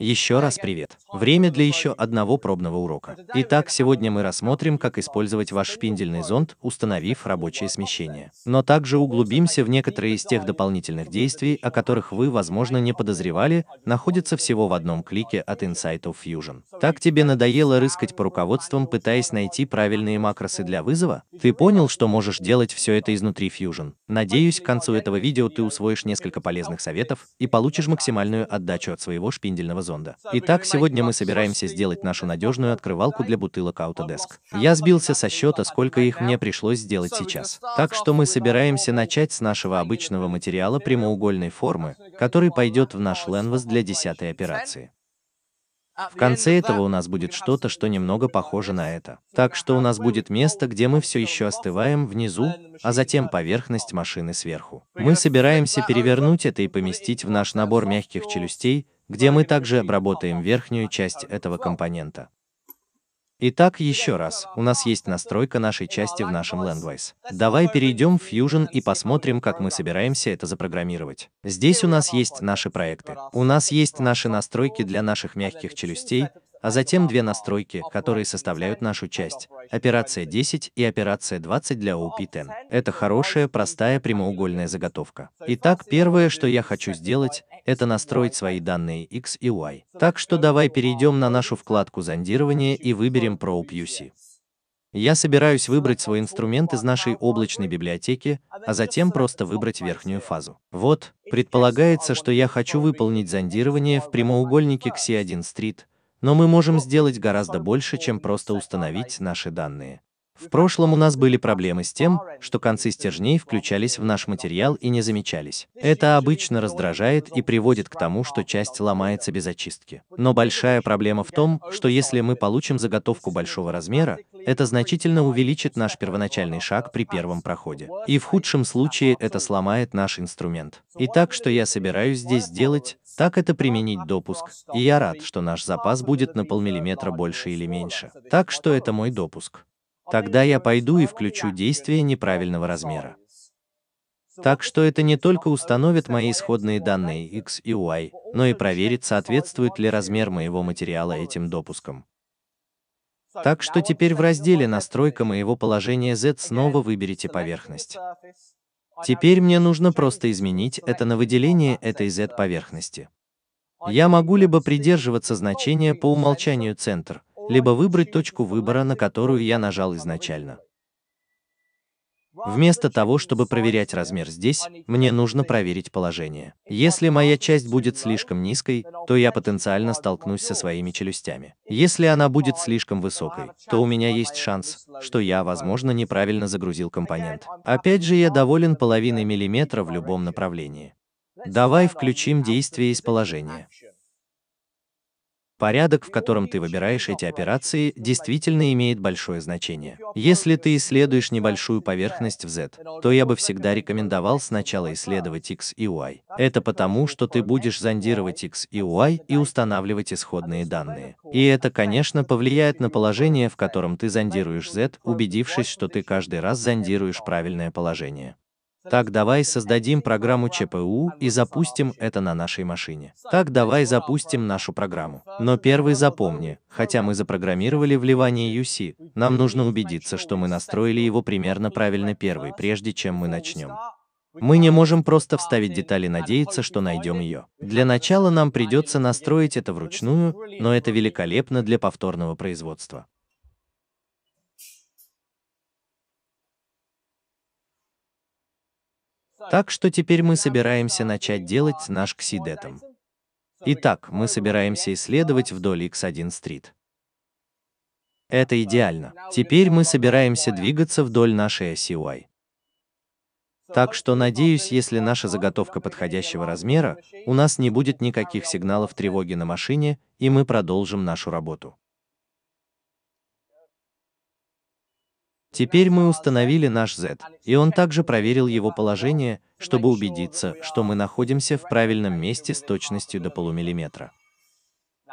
Еще раз привет. Время для еще одного пробного урока. Итак, сегодня мы рассмотрим, как использовать ваш шпиндельный зонд, установив рабочее смещение. Но также углубимся в некоторые из тех дополнительных действий, о которых вы, возможно, не подозревали, находятся всего в одном клике от Insight of Fusion. Так тебе надоело рыскать по руководствам, пытаясь найти правильные макросы для вызова? Ты понял, что можешь делать все это изнутри Fusion. Надеюсь, к концу этого видео ты усвоишь несколько полезных советов и получишь максимальную отдачу от своего шпиндельного зонда. Итак, сегодня мы собираемся сделать нашу надежную открывалку для бутылок Autodesk. Я сбился со счета, сколько их мне пришлось сделать сейчас. Так что мы собираемся начать с нашего обычного материала прямоугольной формы, который пойдет в наш Lenvas для десятой операции. В конце этого у нас будет что-то, что немного похоже на это. Так что у нас будет место, где мы все еще остываем внизу, а затем поверхность машины сверху. Мы собираемся перевернуть это и поместить в наш набор мягких челюстей, где мы также обработаем верхнюю часть этого компонента. Итак, еще раз, у нас есть настройка нашей части в нашем Landwise. Давай перейдем в Fusion и посмотрим, как мы собираемся это запрограммировать. Здесь у нас есть наши проекты. У нас есть наши настройки для наших мягких челюстей, а затем две настройки, которые составляют нашу часть – операция 10 и операция 20 для OP10. Это хорошая, простая прямоугольная заготовка. Итак, первое, что я хочу сделать, это настроить свои данные X и Y. Так что давай перейдем на нашу вкладку зондирования и выберем Probe UC. Я собираюсь выбрать свой инструмент из нашей облачной библиотеки, а затем просто выбрать верхнюю фазу. Вот, предполагается, что я хочу выполнить зондирование в прямоугольнике XC1 Street, но мы можем сделать гораздо больше, чем просто установить наши данные. В прошлом у нас были проблемы с тем, что концы стержней включались в наш материал и не замечались. Это обычно раздражает и приводит к тому, что часть ломается без очистки. Но большая проблема в том, что если мы получим заготовку большого размера, это значительно увеличит наш первоначальный шаг при первом проходе. И в худшем случае это сломает наш инструмент. Итак, что я собираюсь здесь делать, так это применить допуск, и я рад, что наш запас будет на полмиллиметра больше или меньше. Так что это мой допуск. Тогда я пойду и включу действие неправильного размера. Так что это не только установит мои исходные данные X и Y, но и проверит, соответствует ли размер моего материала этим допускам. Так что теперь в разделе «Настройка моего положения Z» снова выберите поверхность. Теперь мне нужно просто изменить это на выделение этой Z-поверхности. Я могу либо придерживаться значения по умолчанию «Центр», либо выбрать точку выбора, на которую я нажал изначально. Вместо того, чтобы проверять размер здесь, мне нужно проверить положение. Если моя часть будет слишком низкой, то я потенциально столкнусь со своими челюстями. Если она будет слишком высокой, то у меня есть шанс, что я, возможно, неправильно загрузил компонент. Опять же, я доволен половиной миллиметра в любом направлении. Давай включим действие из положения. Порядок, в котором ты выбираешь эти операции, действительно имеет большое значение. Если ты исследуешь небольшую поверхность в Z, то я бы всегда рекомендовал сначала исследовать X и Y. Это потому, что ты будешь зондировать X и Y и устанавливать исходные данные. И это, конечно, повлияет на положение, в котором ты зондируешь Z, убедившись, что ты каждый раз зондируешь правильное положение. Так давай создадим программу ЧПУ и запустим это на нашей машине. Так давай запустим нашу программу. Но первый запомни, хотя мы запрограммировали вливание UC, нам нужно убедиться, что мы настроили его примерно правильно первый, прежде чем мы начнем. Мы не можем просто вставить детали, надеяться, что найдем ее. Для начала нам придется настроить это вручную, но это великолепно для повторного производства. Так что теперь мы собираемся начать делать наш ксидетом. Итак, мы собираемся исследовать вдоль X1-стрит. Это идеально. Теперь мы собираемся двигаться вдоль нашей оси Y. Так что надеюсь, если наша заготовка подходящего размера, у нас не будет никаких сигналов тревоги на машине, и мы продолжим нашу работу. Теперь мы установили наш Z, и он также проверил его положение, чтобы убедиться, что мы находимся в правильном месте с точностью до полумиллиметра.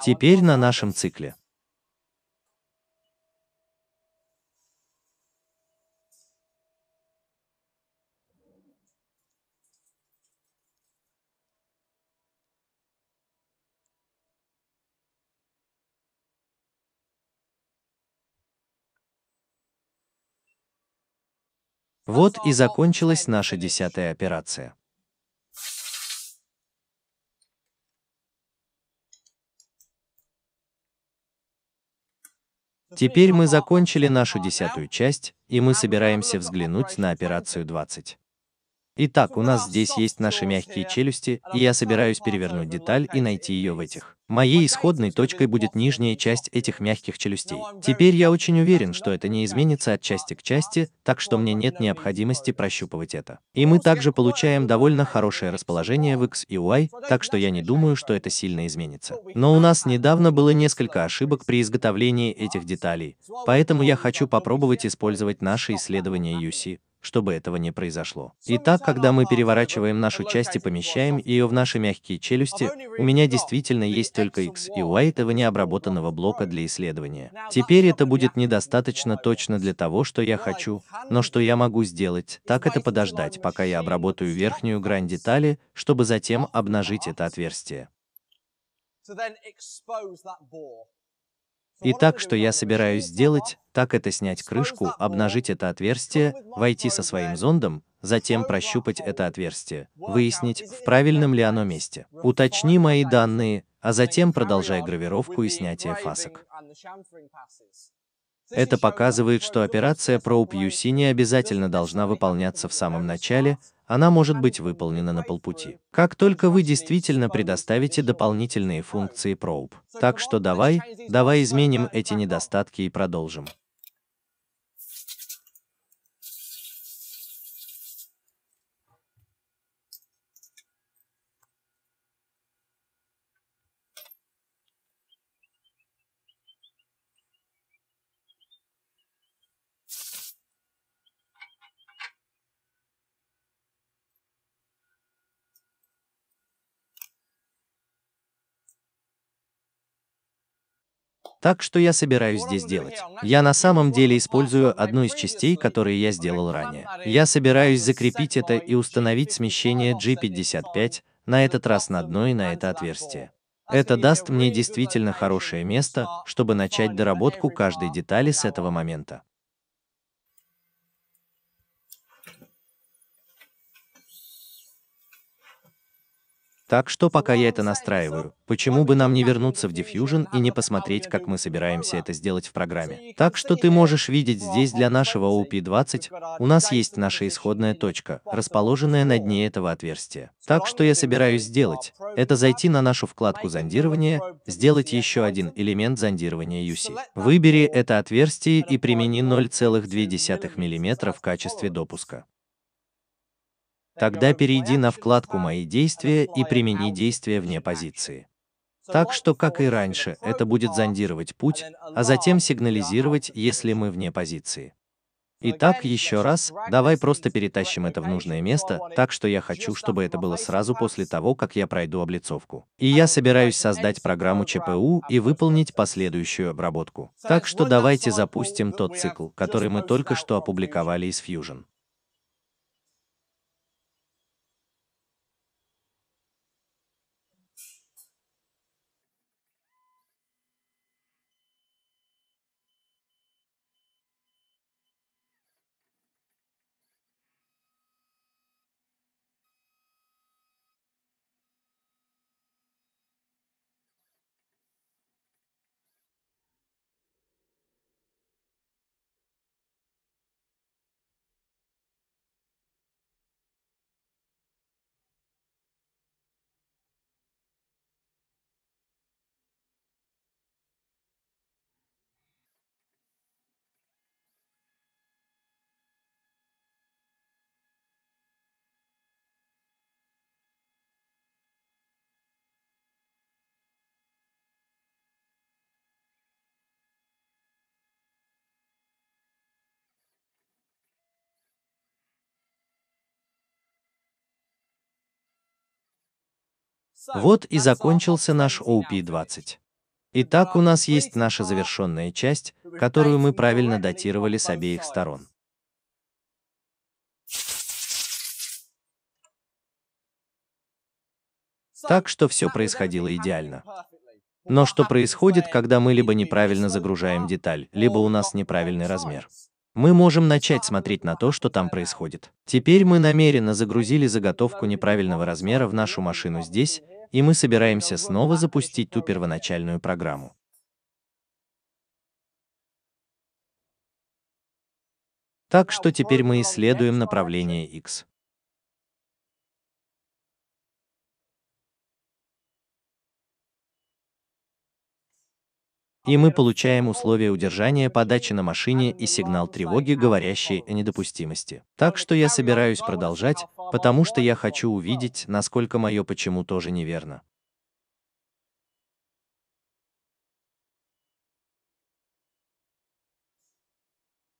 Теперь на нашем цикле. Вот и закончилась наша десятая операция. Теперь мы закончили нашу десятую часть, и мы собираемся взглянуть на операцию 20. Итак, у нас здесь есть наши мягкие челюсти, и я собираюсь перевернуть деталь и найти ее в этих. Моей исходной точкой будет нижняя часть этих мягких челюстей. Теперь я очень уверен, что это не изменится от части к части, так что мне нет необходимости прощупывать это. И мы также получаем довольно хорошее расположение в X и Y, так что я не думаю, что это сильно изменится. Но у нас недавно было несколько ошибок при изготовлении этих деталей, поэтому я хочу попробовать использовать наши исследования UC чтобы этого не произошло. Итак, когда мы переворачиваем нашу часть и помещаем ее в наши мягкие челюсти, у меня действительно есть только X и Y этого необработанного блока для исследования. Теперь это будет недостаточно точно для того, что я хочу, но что я могу сделать, так это подождать, пока я обработаю верхнюю грань детали, чтобы затем обнажить это отверстие. Итак, что я собираюсь сделать, так это снять крышку, обнажить это отверстие, войти со своим зондом, затем прощупать это отверстие, выяснить, в правильном ли оно месте. Уточни мои данные, а затем продолжай гравировку и снятие фасок. Это показывает, что операция Probe UC не обязательно должна выполняться в самом начале, она может быть выполнена на полпути. Как только вы действительно предоставите дополнительные функции Probe. Так что давай, давай изменим эти недостатки и продолжим. Так что я собираюсь здесь делать. Я на самом деле использую одну из частей, которые я сделал ранее. Я собираюсь закрепить это и установить смещение G55, на этот раз на дно и на это отверстие. Это даст мне действительно хорошее место, чтобы начать доработку каждой детали с этого момента. Так что пока я это настраиваю, почему бы нам не вернуться в Diffusion и не посмотреть, как мы собираемся это сделать в программе. Так что ты можешь видеть здесь для нашего OP20, у нас есть наша исходная точка, расположенная на дне этого отверстия. Так что я собираюсь сделать, это зайти на нашу вкладку зондирования, сделать еще один элемент зондирования UC. Выбери это отверстие и примени 0,2 мм в качестве допуска. Тогда перейди на вкладку «Мои действия» и примени действия вне позиции. Так что, как и раньше, это будет зондировать путь, а затем сигнализировать, если мы вне позиции. Итак, еще раз, давай просто перетащим это в нужное место, так что я хочу, чтобы это было сразу после того, как я пройду облицовку. И я собираюсь создать программу ЧПУ и выполнить последующую обработку. Так что давайте запустим тот цикл, который мы только что опубликовали из Fusion. Вот и закончился наш OP-20. Итак, у нас есть наша завершенная часть, которую мы правильно датировали с обеих сторон. Так что все происходило идеально. Но что происходит, когда мы либо неправильно загружаем деталь, либо у нас неправильный размер? Мы можем начать смотреть на то, что там происходит. Теперь мы намеренно загрузили заготовку неправильного размера в нашу машину здесь, и мы собираемся снова запустить ту первоначальную программу. Так что теперь мы исследуем направление X. и мы получаем условия удержания подачи на машине и сигнал тревоги, говорящий о недопустимости. Так что я собираюсь продолжать, потому что я хочу увидеть, насколько мое почему тоже неверно.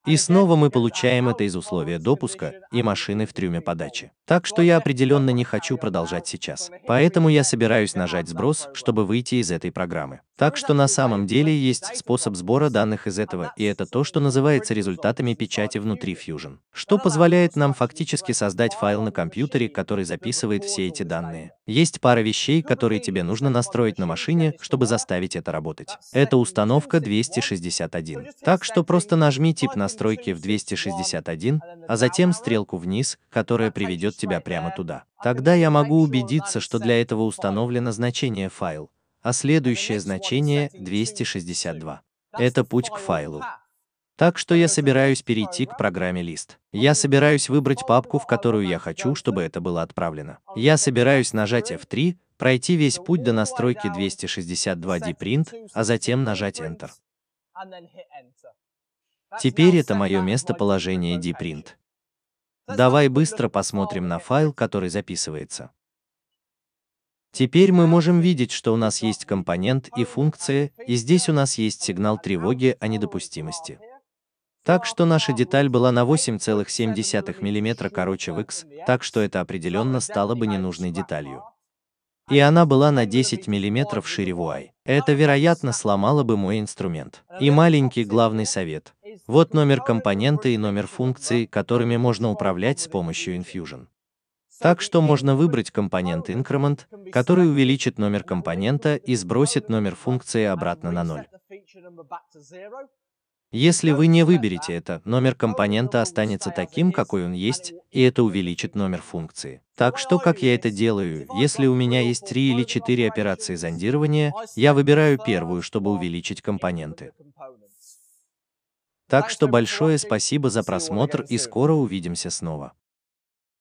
И снова мы получаем это из условия допуска и машины в трюме подачи. Так что я определенно не хочу продолжать сейчас. Поэтому я собираюсь нажать сброс, чтобы выйти из этой программы. Так что на самом деле есть способ сбора данных из этого, и это то, что называется результатами печати внутри Fusion, что позволяет нам фактически создать файл на компьютере, который записывает все эти данные. Есть пара вещей, которые тебе нужно настроить на машине, чтобы заставить это работать. Это установка 261. Так что просто нажми тип на настройки в 261, а затем стрелку вниз, которая приведет тебя прямо туда. Тогда я могу убедиться, что для этого установлено значение файл, а следующее значение 262. Это путь к файлу. Так что я собираюсь перейти к программе лист. Я собираюсь выбрать папку, в которую я хочу, чтобы это было отправлено. Я собираюсь нажать F3, пройти весь путь до настройки 262 dprint, а затем нажать Enter. Теперь это мое местоположение dprint. Давай быстро посмотрим на файл, который записывается. Теперь мы можем видеть, что у нас есть компонент и функция, и здесь у нас есть сигнал тревоги о недопустимости. Так что наша деталь была на 8,7 мм короче в X, так что это определенно стало бы ненужной деталью. И она была на 10 мм шире в Y. Это, вероятно, сломало бы мой инструмент. И маленький главный совет. Вот номер компонента и номер функции, которыми можно управлять с помощью Infusion. Так что можно выбрать компонент increment, который увеличит номер компонента и сбросит номер функции обратно на ноль. Если вы не выберете это, номер компонента останется таким, какой он есть, и это увеличит номер функции. Так что как я это делаю, если у меня есть три или четыре операции зондирования, я выбираю первую, чтобы увеличить компоненты. Так что большое спасибо за просмотр и скоро увидимся снова.